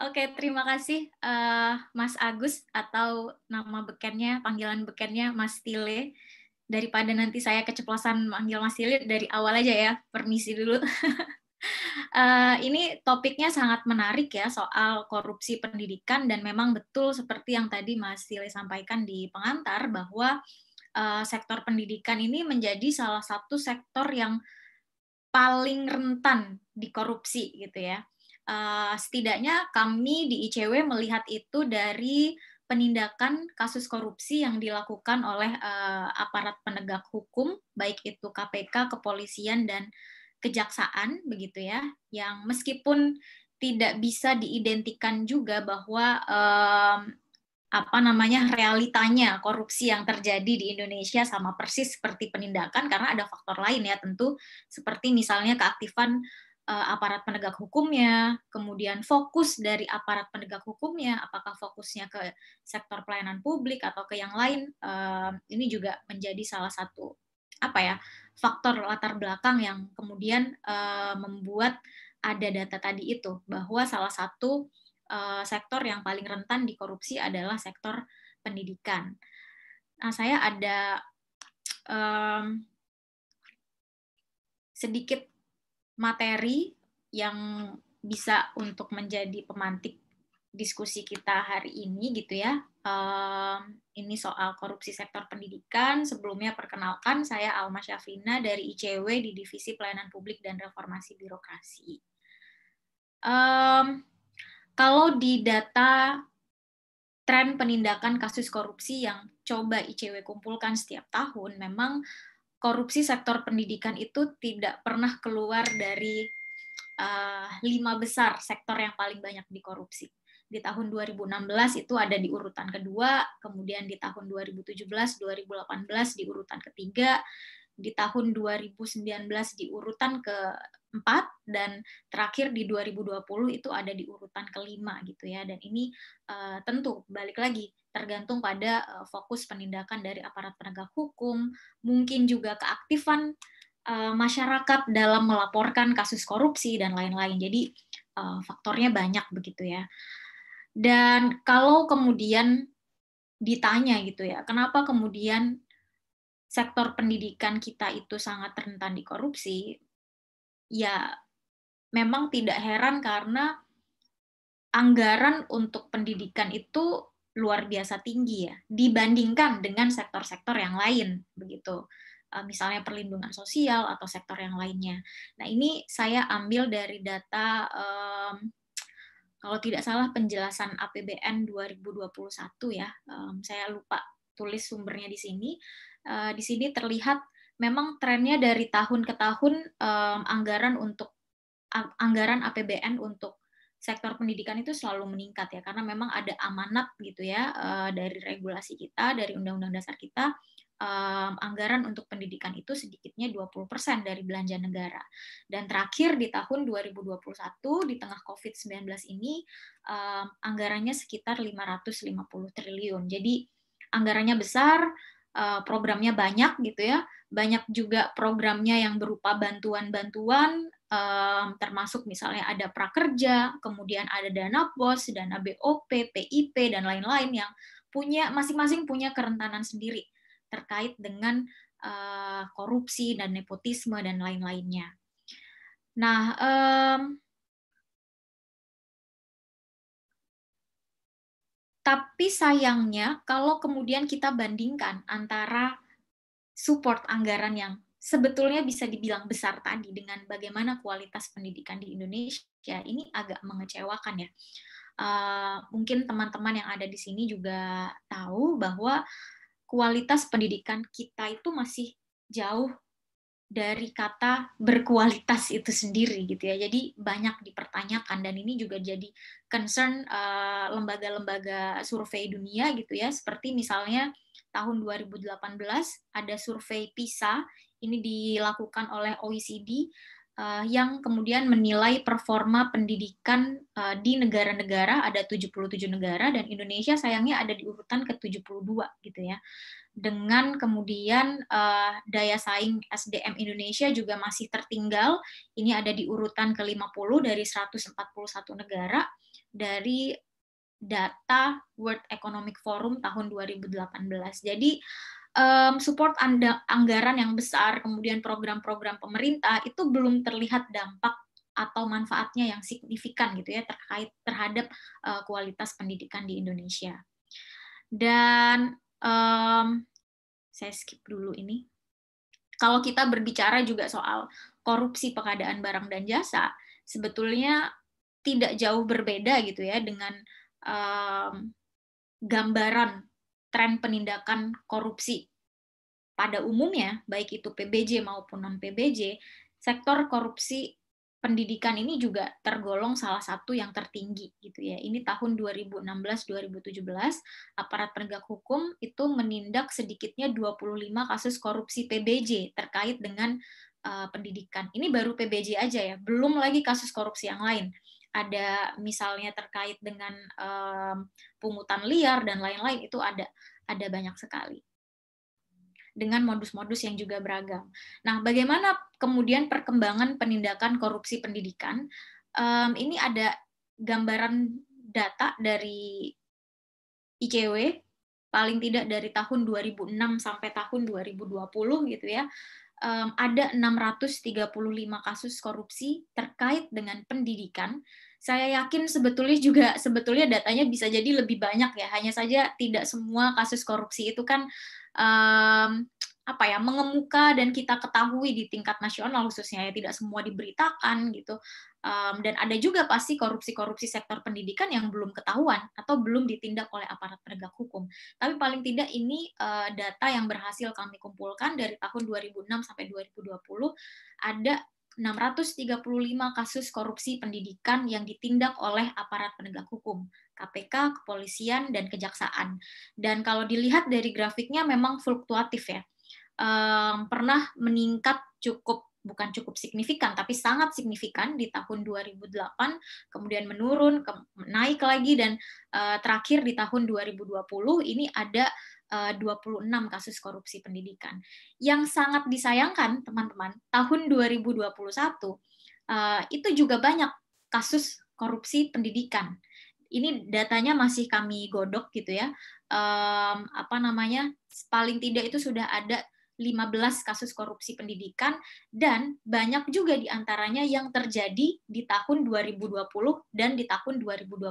Oke, terima kasih uh, Mas Agus atau nama bekennya, panggilan bekennya Mas Tile. Daripada nanti saya keceplosan manggil Mas Tile dari awal aja ya, permisi dulu. uh, ini topiknya sangat menarik ya soal korupsi pendidikan dan memang betul seperti yang tadi Mas Tile sampaikan di pengantar bahwa uh, sektor pendidikan ini menjadi salah satu sektor yang paling rentan dikorupsi gitu ya Eh, setidaknya kami di ICW melihat itu dari penindakan kasus korupsi yang dilakukan oleh uh, aparat penegak hukum baik itu KPK, kepolisian dan kejaksaan begitu ya yang meskipun tidak bisa diidentikan juga bahwa um, apa namanya realitanya korupsi yang terjadi di Indonesia sama persis seperti penindakan karena ada faktor lain ya tentu seperti misalnya keaktifan Eh, aparat penegak hukumnya, kemudian fokus dari aparat penegak hukumnya, apakah fokusnya ke sektor pelayanan publik atau ke yang lain, eh, ini juga menjadi salah satu apa ya faktor latar belakang yang kemudian eh, membuat ada data tadi itu bahwa salah satu sektor yang paling rentan dikorupsi adalah sektor pendidikan. Nah, saya ada sedikit materi yang bisa untuk menjadi pemantik diskusi kita hari ini gitu ya. Um, ini soal korupsi sektor pendidikan. Sebelumnya perkenalkan saya Alma Syafina dari ICW di Divisi Pelayanan Publik dan Reformasi Birokrasi. Um, kalau di data tren penindakan kasus korupsi yang coba ICW kumpulkan setiap tahun, memang korupsi sektor pendidikan itu tidak pernah keluar dari uh, lima besar sektor yang paling banyak dikorupsi. Di tahun 2016 itu ada di urutan kedua, kemudian di tahun 2017, 2018 di urutan ketiga, di tahun 2019 di urutan ke-4 dan terakhir di 2020 itu ada di urutan kelima gitu ya. Dan ini uh, tentu balik lagi tergantung pada uh, fokus penindakan dari aparat penegak hukum, mungkin juga keaktifan uh, masyarakat dalam melaporkan kasus korupsi dan lain-lain. Jadi uh, faktornya banyak begitu ya. Dan kalau kemudian ditanya gitu ya, kenapa kemudian sektor pendidikan kita itu sangat rentan dikorupsi, ya memang tidak heran karena anggaran untuk pendidikan itu luar biasa tinggi ya dibandingkan dengan sektor-sektor yang lain begitu e, misalnya perlindungan sosial atau sektor yang lainnya. Nah ini saya ambil dari data kalau tidak salah penjelasan APBN 2021 ya, saya lupa tulis sumbernya di sini. Eh, di sini terlihat memang trennya dari tahun ke tahun eh, anggaran untuk anggaran APBN untuk sektor pendidikan itu selalu meningkat ya karena memang ada amanat gitu ya eh, dari regulasi kita dari undang-undang dasar kita um, anggaran untuk pendidikan itu sedikitnya 20% dari belanja negara. Dan terakhir di tahun 2021 di tengah Covid-19 ini um, anggarannya sekitar 550 triliun. Jadi anggarannya besar Eh, programnya banyak gitu ya. Banyak juga programnya yang berupa bantuan-bantuan um, termasuk misalnya ada prakerja, kemudian ada dana BOS, dana BOP, PIP dan lain-lain yang punya masing-masing punya kerentanan sendiri terkait dengan uh, korupsi dan nepotisme dan lain-lainnya. Nah, um, Tapi sayangnya kalau kemudian kita bandingkan antara support anggaran yang sebetulnya bisa dibilang besar tadi dengan bagaimana kualitas pendidikan di Indonesia ini agak mengecewakan ya. Uh, mungkin teman-teman yang ada di sini juga tahu bahwa kualitas pendidikan kita itu masih jauh dari kata berkualitas itu sendiri gitu ya. Jadi banyak dipertanyakan dan ini juga jadi concern lembaga eh, lembaga-lembaga survei dunia gitu ya. Seperti misalnya tahun 2018 ada survei PISA ini dilakukan oleh OECD uh, yang kemudian menilai performa pendidikan uh, di negara-negara ada 77 negara dan Indonesia sayangnya ada di urutan ke-72 gitu ya. Dengan kemudian uh, daya saing SDM Indonesia juga masih tertinggal, ini ada di urutan ke-50 dari 141 negara dari data World Economic Forum tahun 2018. Jadi um, support anda, anggaran yang besar, kemudian program-program pemerintah itu belum terlihat dampak atau manfaatnya yang signifikan gitu ya terkait terhadap uh, kualitas pendidikan di Indonesia. Dan um, saya skip dulu ini. Kalau kita berbicara juga soal korupsi pengadaan barang dan jasa, sebetulnya tidak jauh berbeda gitu ya dengan um, gambaran tren penindakan korupsi. Pada umumnya, baik itu PBJ maupun non-PBJ, sektor korupsi pendidikan ini juga tergolong salah satu yang tertinggi gitu ya. Ini tahun 2016-2017 aparat penegak hukum itu menindak sedikitnya 25 kasus korupsi PBJ terkait dengan uh, pendidikan. Ini baru PBJ aja ya, belum lagi kasus korupsi yang lain ada misalnya terkait dengan um, pungutan liar dan lain-lain itu ada ada banyak sekali dengan modus-modus yang juga beragam. Nah, bagaimana kemudian perkembangan penindakan korupsi pendidikan? Um, ini ada gambaran data dari ICW paling tidak dari tahun 2006 sampai tahun 2020 gitu ya um, ada 635 kasus korupsi terkait dengan pendidikan. Saya yakin sebetulnya juga sebetulnya datanya bisa jadi lebih banyak ya. Hanya saja tidak semua kasus korupsi itu kan um, apa ya mengemuka dan kita ketahui di tingkat nasional khususnya ya tidak semua diberitakan gitu um, dan ada juga pasti korupsi-korupsi sektor pendidikan yang belum ketahuan atau belum ditindak oleh aparat penegak hukum tapi paling tidak ini uh, data yang berhasil kami kumpulkan dari tahun 2006 sampai 2020 ada 635 kasus korupsi pendidikan yang ditindak oleh aparat penegak hukum KPK, kepolisian, dan kejaksaan. Dan kalau dilihat dari grafiknya memang fluktuatif ya. Um, pernah meningkat cukup bukan cukup signifikan tapi sangat signifikan di tahun 2008 kemudian menurun ke, naik lagi dan uh, terakhir di tahun 2020 ini ada eh, uh, 26 kasus korupsi pendidikan yang sangat disayangkan teman-teman tahun 2021 uh, eh, itu juga banyak kasus korupsi pendidikan ini datanya masih kami godok gitu ya. Um, apa namanya? Paling tidak itu sudah ada 15 kasus korupsi pendidikan dan banyak juga diantaranya yang terjadi di tahun 2020 dan di tahun 2021.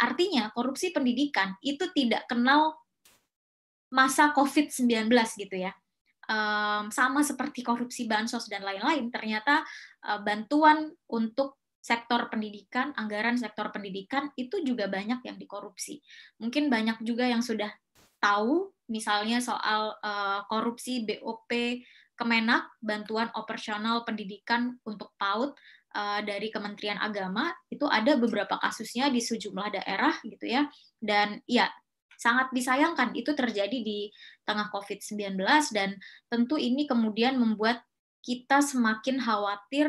Artinya korupsi pendidikan itu tidak kenal masa COVID-19 gitu ya. Um, sama seperti korupsi bansos dan lain-lain, ternyata uh, bantuan untuk sektor pendidikan, anggaran sektor pendidikan itu juga banyak yang dikorupsi. Mungkin banyak juga yang sudah tahu misalnya soal uh, korupsi BOP Kemenak, bantuan operasional pendidikan untuk PAUD uh, dari Kementerian Agama, itu ada beberapa kasusnya di sejumlah daerah gitu ya. Dan ya, sangat disayangkan itu terjadi di tengah COVID-19 dan tentu ini kemudian membuat kita semakin khawatir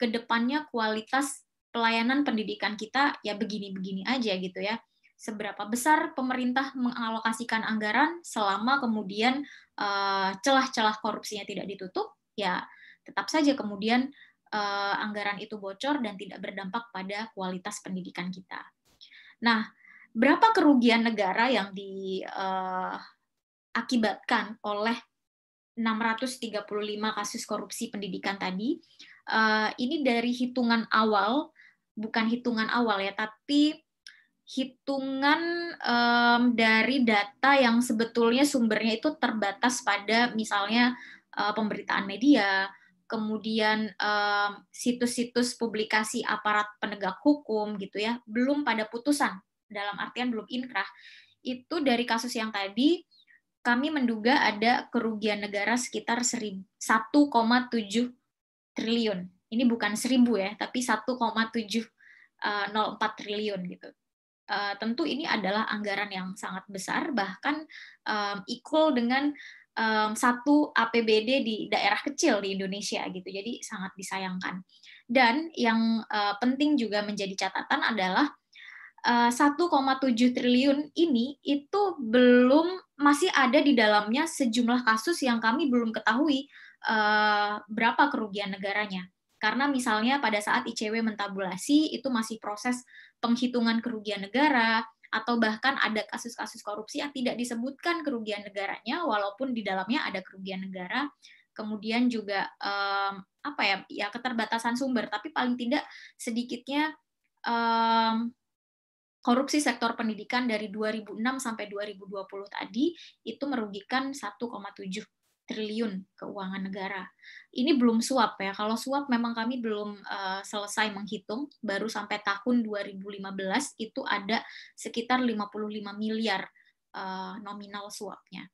kedepannya kualitas pelayanan pendidikan kita ya begini-begini aja gitu ya seberapa besar pemerintah mengalokasikan anggaran selama kemudian eh, celah-celah korupsinya tidak ditutup, ya tetap saja kemudian eh, anggaran itu bocor dan tidak berdampak pada kualitas pendidikan kita. Nah, berapa kerugian negara yang diakibatkan eh, oleh 635 kasus korupsi pendidikan tadi? Eh, ini dari hitungan awal, bukan hitungan awal ya, tapi hitungan um, dari data yang sebetulnya sumbernya itu terbatas pada misalnya uh, pemberitaan media, kemudian um, situs-situs publikasi aparat penegak hukum gitu ya, belum pada putusan dalam artian belum inkrah. Itu dari kasus yang tadi kami menduga ada kerugian negara sekitar 1,7 triliun. Ini bukan seribu ya, tapi 1,704 eh, triliun gitu. Uh, tentu ini adalah anggaran yang sangat besar, bahkan um, equal dengan um, satu APBD di daerah kecil di Indonesia gitu. Jadi sangat disayangkan. Dan yang uh, penting juga menjadi catatan adalah 1,7 triliun ini itu belum masih ada di dalamnya sejumlah kasus yang kami belum ketahui Eh, berapa kerugian negaranya. Karena misalnya pada saat ICW mentabulasi itu masih proses penghitungan kerugian negara atau bahkan ada kasus-kasus korupsi yang tidak disebutkan kerugian negaranya walaupun di dalamnya ada kerugian negara kemudian juga um, apa ya ya keterbatasan sumber tapi paling tidak sedikitnya um, korupsi sektor pendidikan dari 2006 sampai 2020 tadi itu merugikan 1,7 triliun keuangan negara. Ini belum suap ya. Kalau suap memang kami belum uh, selesai menghitung, baru sampai tahun 2015 itu ada sekitar 55 miliar uh, nominal suapnya.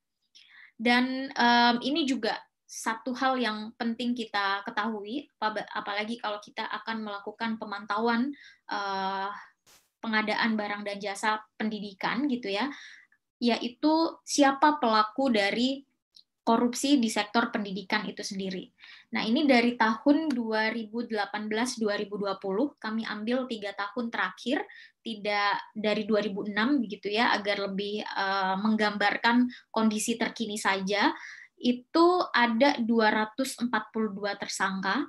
Dan um, ini juga satu hal yang penting kita ketahui, apalagi kalau kita akan melakukan pemantauan uh, pengadaan barang dan jasa pendidikan gitu ya, yaitu siapa pelaku dari korupsi di sektor pendidikan itu sendiri. Nah, ini dari tahun 2018-2020 kami ambil tiga tahun terakhir, tidak dari 2006 begitu ya, agar lebih uh, menggambarkan kondisi terkini saja. Itu ada 242 tersangka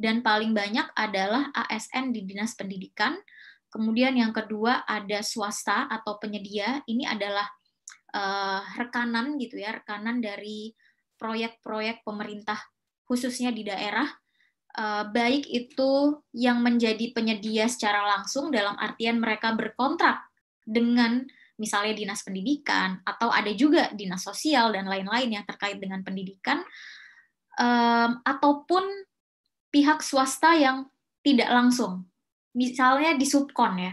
dan paling banyak adalah ASN di Dinas Pendidikan. Kemudian yang kedua ada swasta atau penyedia, ini adalah uh, rekanan gitu ya, rekanan dari proyek-proyek pemerintah khususnya di daerah uh, baik itu yang menjadi penyedia secara langsung dalam artian mereka berkontrak dengan misalnya dinas pendidikan atau ada juga dinas sosial dan lain-lain yang terkait dengan pendidikan um, ataupun pihak swasta yang tidak langsung misalnya di subkon ya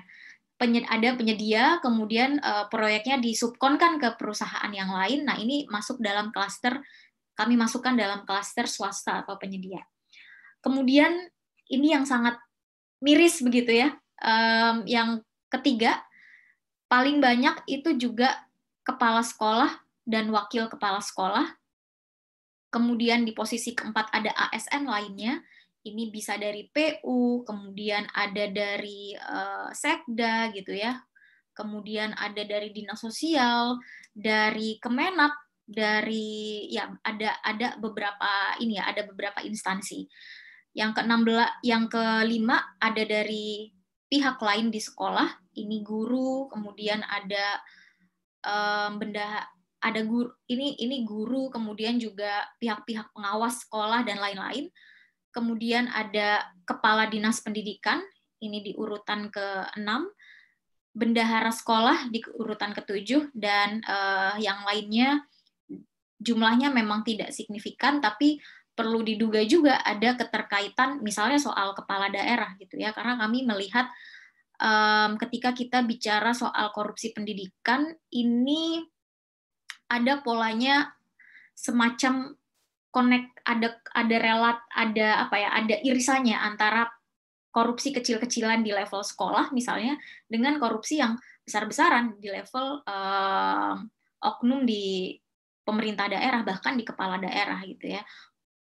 penyed, ada penyedia, kemudian uh, proyeknya disubkonkan ke perusahaan yang lain. Nah, ini masuk dalam klaster kami masukkan dalam klaster swasta atau penyedia. Kemudian ini yang sangat miris begitu ya. Um, yang ketiga paling banyak itu juga kepala sekolah dan wakil kepala sekolah. Kemudian di posisi keempat ada ASN lainnya ini bisa dari PU, kemudian ada dari uh, Sekda gitu ya, kemudian ada dari dinas sosial, dari Kemenak, dari ya ada ada beberapa ini ya, ada beberapa instansi. Yang ke yang kelima ada dari pihak lain di sekolah, ini guru, kemudian ada um, benda ada guru ini ini guru, kemudian juga pihak-pihak pengawas sekolah dan lain-lain kemudian ada kepala dinas pendidikan, ini di urutan ke-6, bendahara sekolah di urutan ke-7 dan uh, yang lainnya jumlahnya memang tidak signifikan tapi perlu diduga juga ada keterkaitan misalnya soal kepala daerah gitu ya karena kami melihat um, ketika kita bicara soal korupsi pendidikan ini ada polanya semacam connect ada ada relat ada apa ya ada irisannya antara korupsi kecil-kecilan di level sekolah misalnya dengan korupsi yang besar-besaran di level eh, oknum di pemerintah daerah bahkan di kepala daerah gitu ya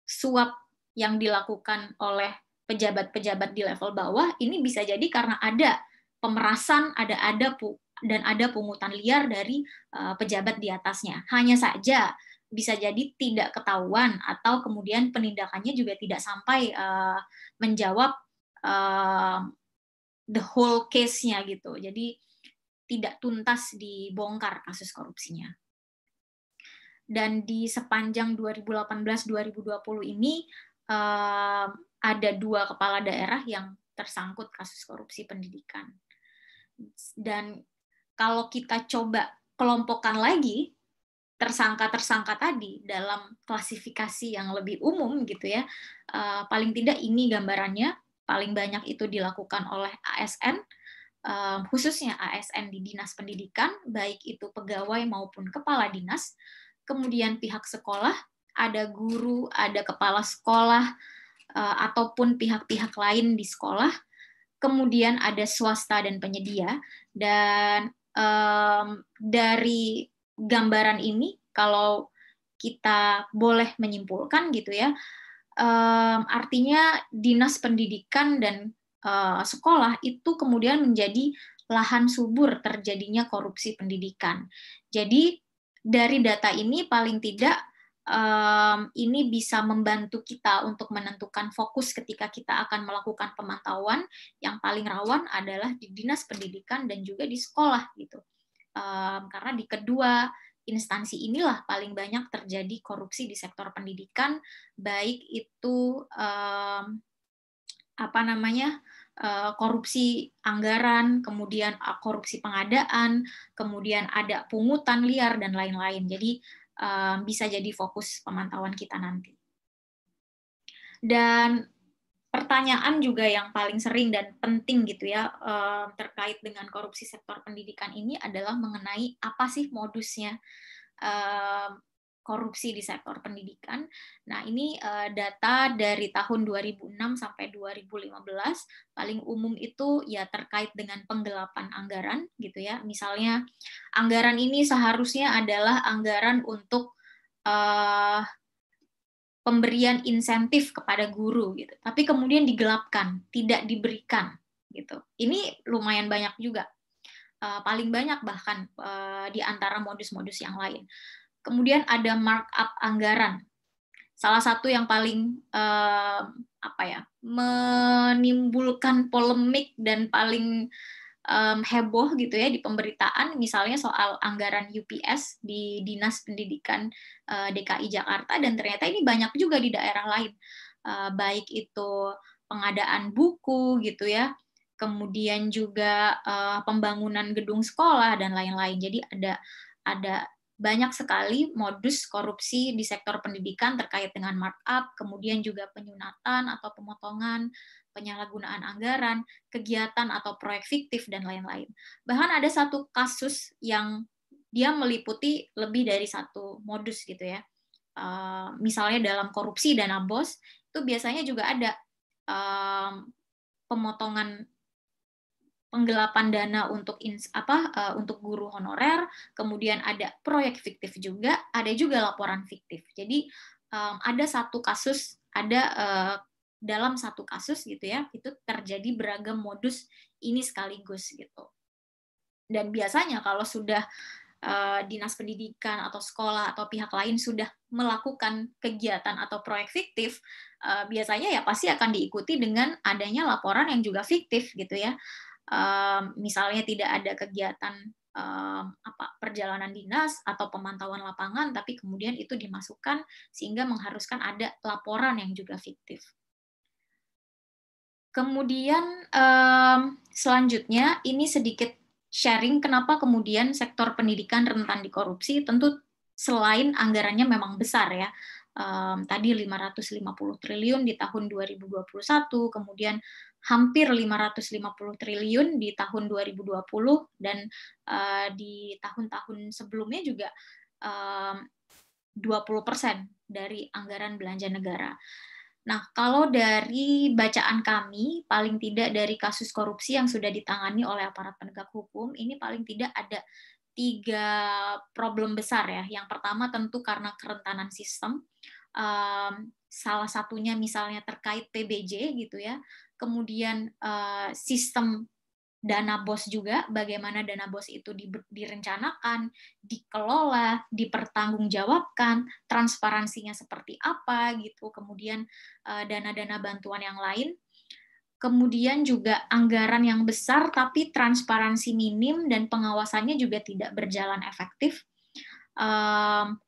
suap yang dilakukan oleh pejabat-pejabat di level bawah ini bisa jadi karena ada pemerasan ada ada dan ada pungutan liar dari uh, pejabat di atasnya hanya saja bisa jadi tidak ketahuan atau kemudian penindakannya juga tidak sampai uh, menjawab uh, the whole case-nya gitu. Jadi tidak tuntas dibongkar kasus korupsinya. Dan di sepanjang 2018-2020 ini uh, ada dua kepala daerah yang tersangkut kasus korupsi pendidikan. Dan kalau kita coba kelompokkan lagi tersangka-tersangka tadi dalam klasifikasi yang lebih umum gitu ya. Uh, paling tidak ini gambarannya, paling banyak itu dilakukan oleh ASN, uh, eh, khususnya ASN di Dinas Pendidikan, baik itu pegawai maupun kepala dinas, kemudian pihak sekolah, ada guru, ada kepala sekolah, uh, ataupun pihak-pihak lain di sekolah, kemudian ada swasta dan penyedia, dan um, dari gambaran ini kalau kita boleh menyimpulkan gitu ya um, artinya dinas pendidikan dan uh, sekolah itu kemudian menjadi lahan subur terjadinya korupsi pendidikan jadi dari data ini paling tidak um, ini bisa membantu kita untuk menentukan fokus ketika kita akan melakukan pemantauan yang paling rawan adalah di dinas pendidikan dan juga di sekolah gitu karena di kedua instansi inilah paling banyak terjadi korupsi di sektor pendidikan, baik itu apa namanya eh, korupsi anggaran, kemudian eh, korupsi pengadaan, kemudian ada pungutan liar dan lain-lain. Jadi bisa jadi fokus pemantauan kita nanti. Dan pertanyaan juga yang paling sering dan penting gitu ya eh, terkait dengan korupsi sektor pendidikan ini adalah mengenai apa sih modusnya eh, korupsi di sektor pendidikan. Nah, ini eh, data dari tahun 2006 sampai 2015 paling umum itu ya terkait dengan penggelapan anggaran gitu ya. Misalnya anggaran ini seharusnya adalah anggaran untuk pemberian insentif kepada guru gitu. Tapi kemudian digelapkan, tidak diberikan gitu. Ini lumayan banyak juga. Uh, paling banyak bahkan uh, di antara modus-modus yang lain. Kemudian ada markup anggaran. Salah satu yang paling uh, apa ya? menimbulkan polemik dan paling um, heboh gitu ya di pemberitaan misalnya soal anggaran UPS di Dinas Pendidikan uh, eh, DKI Jakarta dan ternyata ini banyak juga di daerah lain uh, baik itu pengadaan buku gitu ya kemudian juga uh, pembangunan gedung sekolah dan lain-lain jadi ada ada banyak sekali modus korupsi di sektor pendidikan terkait dengan markup, kemudian juga penyunatan atau pemotongan penyalahgunaan anggaran, kegiatan atau proyek fiktif, dan lain-lain. Bahkan ada satu kasus yang dia meliputi lebih dari satu modus gitu ya. Uh, misalnya dalam korupsi dana bos, itu biasanya juga ada uh, pemotongan penggelapan dana untuk ins, apa uh, untuk guru honorer, kemudian ada proyek fiktif juga, ada juga laporan fiktif. Jadi um, ada satu kasus ada uh, dalam satu kasus gitu ya itu terjadi beragam modus ini sekaligus gitu dan biasanya kalau sudah uh, dinas pendidikan atau sekolah atau pihak lain sudah melakukan kegiatan atau proyek fiktif uh, biasanya ya pasti akan diikuti dengan adanya laporan yang juga fiktif gitu ya uh, misalnya tidak ada kegiatan uh, apa perjalanan dinas atau pemantauan lapangan tapi kemudian itu dimasukkan sehingga mengharuskan ada laporan yang juga fiktif Kemudian um, selanjutnya ini sedikit sharing kenapa kemudian sektor pendidikan rentan dikorupsi tentu selain anggarannya memang besar ya. Um, tadi 550 triliun di tahun 2021, kemudian hampir 550 triliun di tahun 2020 dan uh, di tahun-tahun sebelumnya juga um, 20% dari anggaran belanja negara. Nah, kalau dari bacaan kami, paling tidak dari kasus korupsi yang sudah ditangani oleh aparat penegak hukum, ini paling tidak ada tiga problem besar ya. Yang pertama tentu karena kerentanan sistem. Um, salah satunya misalnya terkait PBJ gitu ya. Kemudian uh, sistem dana bos juga, bagaimana dana bos itu direncanakan, dikelola, dipertanggungjawabkan, transparansinya seperti apa gitu, kemudian eh, dana-dana bantuan yang lain. Kemudian juga anggaran yang besar tapi transparansi minim dan pengawasannya juga tidak berjalan efektif,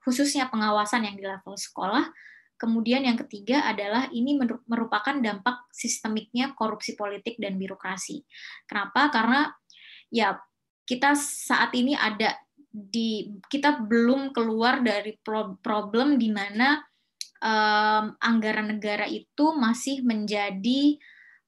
khususnya pengawasan yang di level sekolah Kemudian yang ketiga adalah ini merupakan dampak sistemiknya korupsi politik dan birokrasi. Kenapa? Karena ya kita saat ini ada di kita belum keluar dari problem di mana um, anggaran negara itu masih menjadi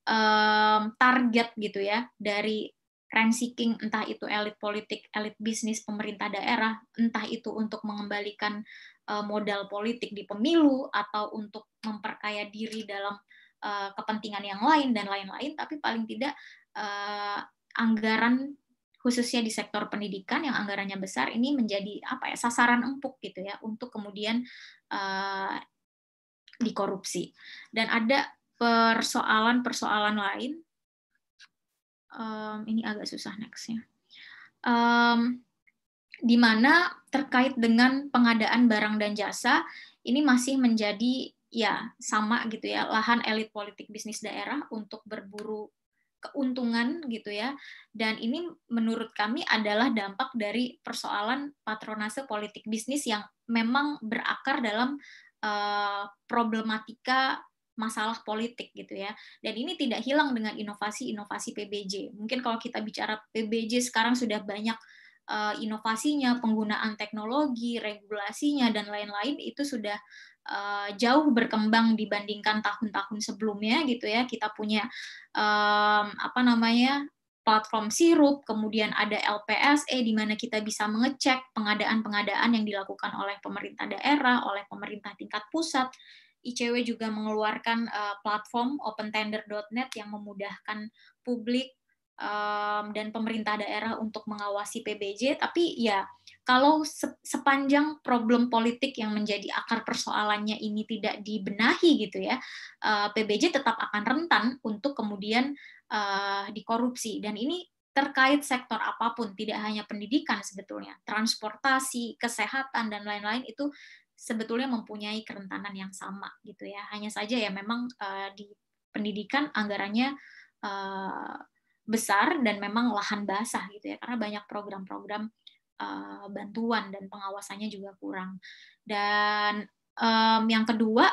um, target gitu ya dari rent seeking, entah itu elit politik, elit bisnis, pemerintah daerah, entah itu untuk mengembalikan eh, modal politik di pemilu atau untuk memperkaya diri dalam eh, kepentingan yang lain dan lain-lain, tapi paling tidak eh, anggaran khususnya di sektor pendidikan yang anggarannya besar ini menjadi apa ya sasaran empuk gitu ya untuk kemudian uh, dikorupsi dan ada persoalan-persoalan lain um, ini agak susah nextnya. Um, di mana terkait dengan pengadaan barang dan jasa ini masih menjadi ya sama gitu ya lahan elit politik bisnis daerah untuk berburu keuntungan gitu ya. Dan ini menurut kami adalah dampak dari persoalan patronase politik bisnis yang memang berakar dalam uh, problematika masalah politik gitu ya. Dan ini tidak hilang dengan inovasi-inovasi PBJ. Mungkin kalau kita bicara PBJ sekarang sudah banyak uh, inovasinya, penggunaan teknologi, regulasinya dan lain-lain itu sudah uh, jauh berkembang dibandingkan tahun-tahun sebelumnya gitu ya. Kita punya um, apa namanya? platform sirup, kemudian ada LPSE di mana kita bisa mengecek pengadaan-pengadaan yang dilakukan oleh pemerintah daerah, oleh pemerintah tingkat pusat ICW juga mengeluarkan uh, platform opentender.net yang memudahkan publik um, dan pemerintah daerah untuk mengawasi PBJ. Tapi ya kalau se sepanjang problem politik yang menjadi akar persoalannya ini tidak dibenahi gitu ya, uh, eh, PBJ tetap akan rentan untuk kemudian uh, dikorupsi. Dan ini terkait sektor apapun, tidak hanya pendidikan sebetulnya, transportasi, kesehatan, dan lain-lain itu sebetulnya mempunyai kerentanan yang sama gitu ya. Hanya saja ya memang uh, di pendidikan anggarannya uh, besar dan memang lahan basah gitu ya karena banyak program-program uh, bantuan dan pengawasannya juga kurang. Dan um, yang kedua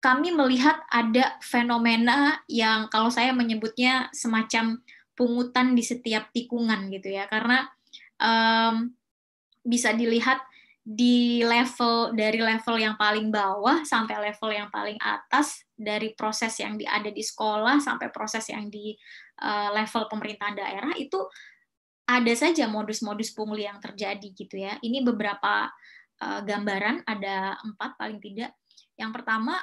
kami melihat ada fenomena yang kalau saya menyebutnya semacam pungutan di setiap tikungan gitu ya karena um, bisa dilihat di level dari level yang paling bawah sampai level yang paling atas dari proses yang di, ada di sekolah sampai proses yang di uh, level pemerintahan daerah itu ada saja modus-modus pungli yang terjadi gitu ya. Ini beberapa uh, gambaran ada empat paling tidak. Yang pertama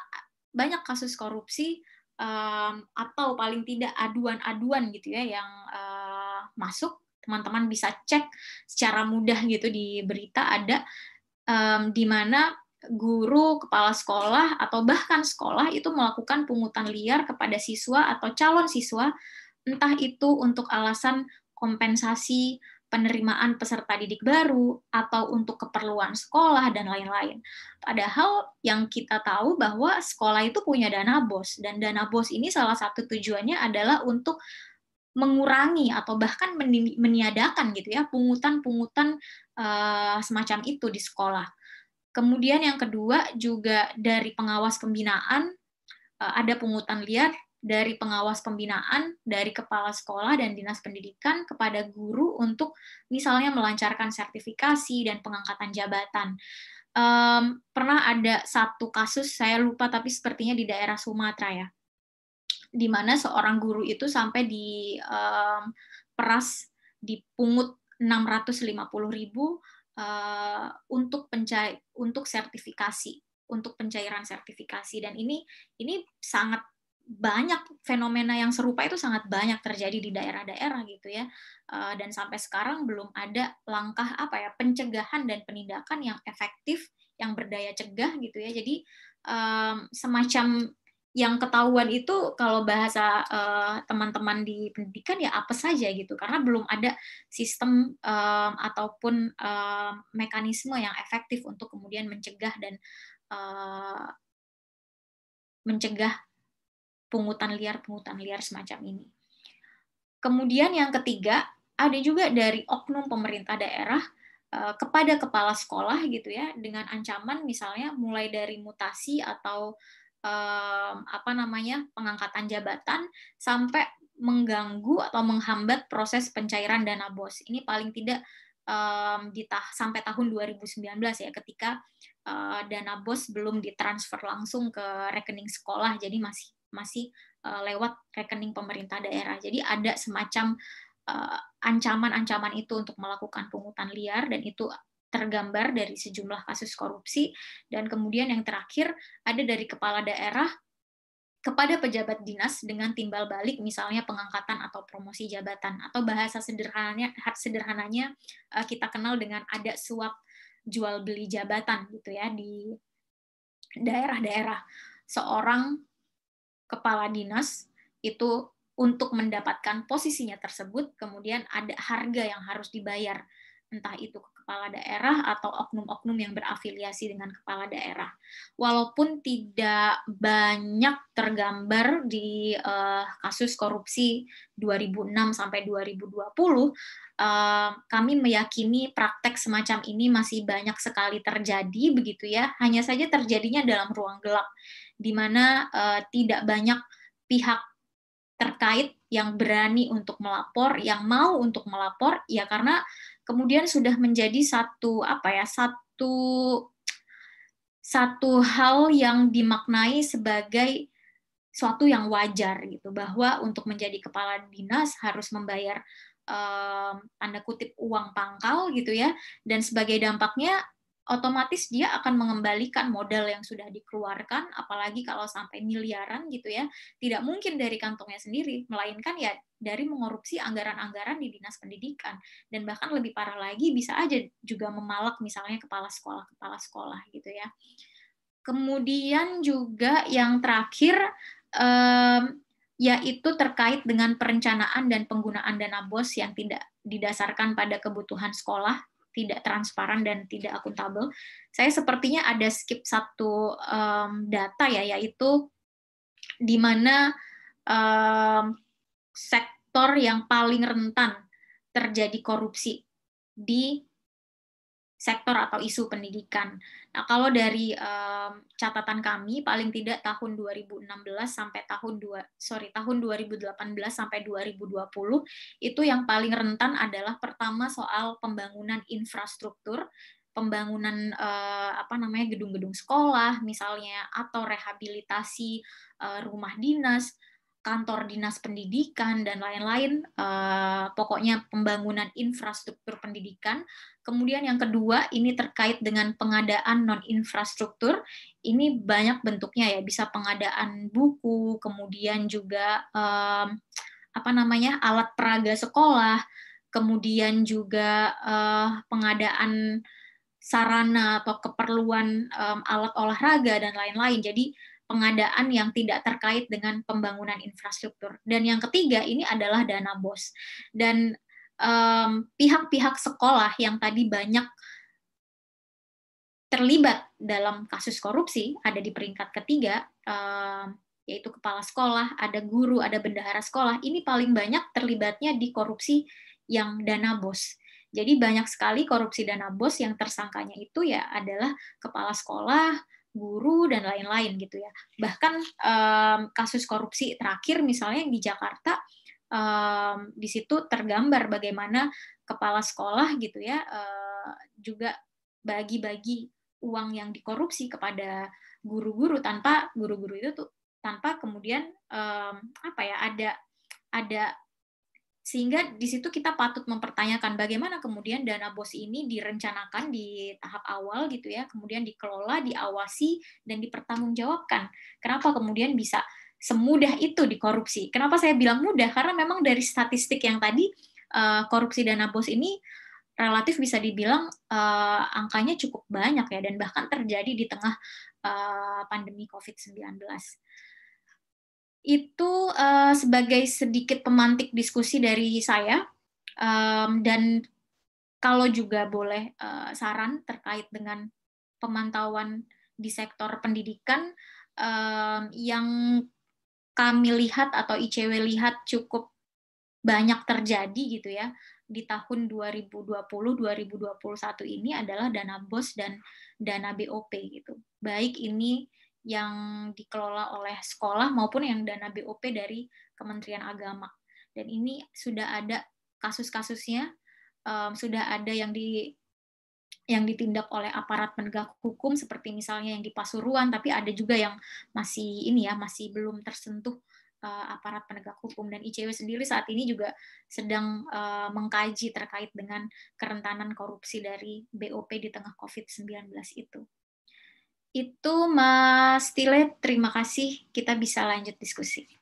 banyak kasus korupsi um, atau paling tidak aduan-aduan gitu ya yang uh, masuk teman-teman bisa cek secara mudah gitu di berita ada um, di mana guru, kepala sekolah, atau bahkan sekolah itu melakukan pungutan liar kepada siswa atau calon siswa, entah itu untuk alasan kompensasi penerimaan peserta didik baru, atau untuk keperluan sekolah, dan lain-lain. Padahal yang kita tahu bahwa sekolah itu punya dana BOS, dan dana BOS ini salah satu tujuannya adalah untuk mengurangi atau bahkan meniadakan gitu ya pungutan-pungutan uh, semacam itu di sekolah. Kemudian yang kedua juga dari pengawas pembinaan uh, ada pungutan liar dari pengawas pembinaan, dari kepala sekolah dan dinas pendidikan kepada guru untuk misalnya melancarkan sertifikasi dan pengangkatan jabatan. Um, pernah ada satu kasus saya lupa tapi sepertinya di daerah Sumatera ya di mana seorang guru itu sampai di um, peras dipungut 650 ribu uh, untuk pencair, untuk sertifikasi untuk pencairan sertifikasi dan ini ini sangat banyak fenomena yang serupa itu sangat banyak terjadi di daerah-daerah gitu ya uh, dan sampai sekarang belum ada langkah apa ya pencegahan dan penindakan yang efektif yang berdaya cegah gitu ya jadi um, semacam yang ketahuan itu kalau bahasa eh, teman-teman uh, di pendidikan ya apa saja gitu karena belum ada sistem um, ataupun um, mekanisme yang efektif untuk kemudian mencegah dan uh, mencegah pungutan liar pungutan liar semacam ini. Kemudian yang ketiga ada juga dari oknum pemerintah daerah kepada kepala sekolah gitu ya dengan ancaman misalnya mulai dari mutasi atau um, apa namanya pengangkatan jabatan sampai mengganggu atau menghambat proses pencairan dana bos. Ini paling tidak um, di ta sampai tahun 2019 ya ketika uh, dana bos belum ditransfer langsung ke rekening sekolah jadi masih masih uh, lewat rekening pemerintah daerah. Jadi ada semacam eh, ancaman-ancaman itu untuk melakukan pungutan liar dan itu tergambar dari sejumlah kasus korupsi dan kemudian yang terakhir ada dari kepala daerah kepada pejabat dinas dengan timbal balik misalnya pengangkatan atau promosi jabatan atau bahasa sederhananya sederhananya eh, kita kenal dengan ada suap jual beli jabatan gitu ya di daerah-daerah seorang kepala dinas itu untuk mendapatkan posisinya tersebut kemudian ada harga yang harus dibayar entah itu kepala daerah atau oknum-oknum yang berafiliasi dengan kepala daerah. Walaupun tidak banyak tergambar di uh, kasus korupsi 2006 sampai 2020, uh, eh, kami meyakini praktek semacam ini masih banyak sekali terjadi begitu ya. Hanya saja terjadinya dalam ruang gelap di mana uh, tidak banyak pihak terkait yang berani untuk melapor, yang mau untuk melapor, ya karena kemudian sudah menjadi satu apa ya satu satu hal yang dimaknai sebagai suatu yang wajar gitu bahwa untuk menjadi kepala dinas harus membayar eh, tanda kutip uang pangkal gitu ya dan sebagai dampaknya otomatis dia akan mengembalikan modal yang sudah dikeluarkan apalagi kalau sampai miliaran gitu ya tidak mungkin dari kantongnya sendiri melainkan ya dari mengorupsi anggaran-anggaran di dinas pendidikan dan bahkan lebih parah lagi bisa aja juga memalak misalnya kepala sekolah kepala sekolah gitu ya kemudian juga yang terakhir um, yaitu terkait dengan perencanaan dan penggunaan dana BOS yang tidak didasarkan pada kebutuhan sekolah tidak transparan dan tidak akuntabel. Saya sepertinya ada skip satu um, data ya, yaitu di mana um, sektor yang paling rentan terjadi korupsi di sektor atau isu pendidikan. Nah, kalau dari um, catatan kami paling tidak tahun 2016 sampai tahun dua sorry tahun 2018 sampai 2020 itu yang paling rentan adalah pertama soal pembangunan infrastruktur pembangunan uh, apa namanya gedung-gedung sekolah misalnya atau rehabilitasi uh, rumah dinas kantor dinas pendidikan dan lain-lain uh, pokoknya pembangunan infrastruktur pendidikan kemudian yang kedua ini terkait dengan pengadaan non infrastruktur ini banyak bentuknya ya bisa pengadaan buku kemudian juga um, apa namanya alat peraga sekolah kemudian juga uh, pengadaan sarana atau keperluan um, alat olahraga dan lain-lain. Jadi pengadaan yang tidak terkait dengan pembangunan infrastruktur. Dan yang ketiga ini adalah dana BOS. Dan pihak-pihak um, sekolah yang tadi banyak terlibat dalam kasus korupsi ada di peringkat ketiga, um, yaitu kepala sekolah, ada guru, ada bendahara sekolah. Ini paling banyak terlibatnya di korupsi yang dana BOS. Jadi banyak sekali korupsi dana BOS yang tersangkanya itu ya adalah kepala sekolah, guru dan lain-lain gitu ya. Bahkan um, kasus korupsi terakhir misalnya di Jakarta um, di situ tergambar bagaimana kepala sekolah gitu ya uh, juga bagi-bagi uang yang dikorupsi kepada guru-guru tanpa guru-guru itu tuh tanpa kemudian um, apa ya ada ada sehingga di situ kita patut mempertanyakan bagaimana kemudian dana bos ini direncanakan di tahap awal gitu ya, kemudian dikelola, diawasi dan dipertanggungjawabkan. Kenapa kemudian bisa semudah itu dikorupsi? Kenapa saya bilang mudah? Karena memang dari statistik yang tadi eh, korupsi dana bos ini relatif bisa dibilang eh, angkanya cukup banyak ya dan bahkan terjadi di tengah eh, pandemi Covid-19. Itu uh, sebagai sedikit pemantik diskusi dari saya um, dan kalau juga boleh uh, saran terkait dengan pemantauan di sektor pendidikan um, yang kami lihat atau ICW lihat cukup banyak terjadi gitu ya di tahun 2020 2021 ini adalah dana BOS dan dana BOP gitu. Baik ini yang dikelola oleh sekolah maupun yang dana BOP dari Kementerian Agama. Dan ini sudah ada kasus-kasusnya, um, sudah ada yang di yang ditindak oleh aparat penegak hukum seperti misalnya yang di Pasuruan, tapi ada juga yang masih ini ya masih belum tersentuh uh, aparat penegak hukum dan ICW sendiri saat ini juga sedang uh, mengkaji terkait dengan kerentanan korupsi dari BOP di tengah COVID-19 itu. Itu Mas Tile, terima kasih. Kita bisa lanjut diskusi.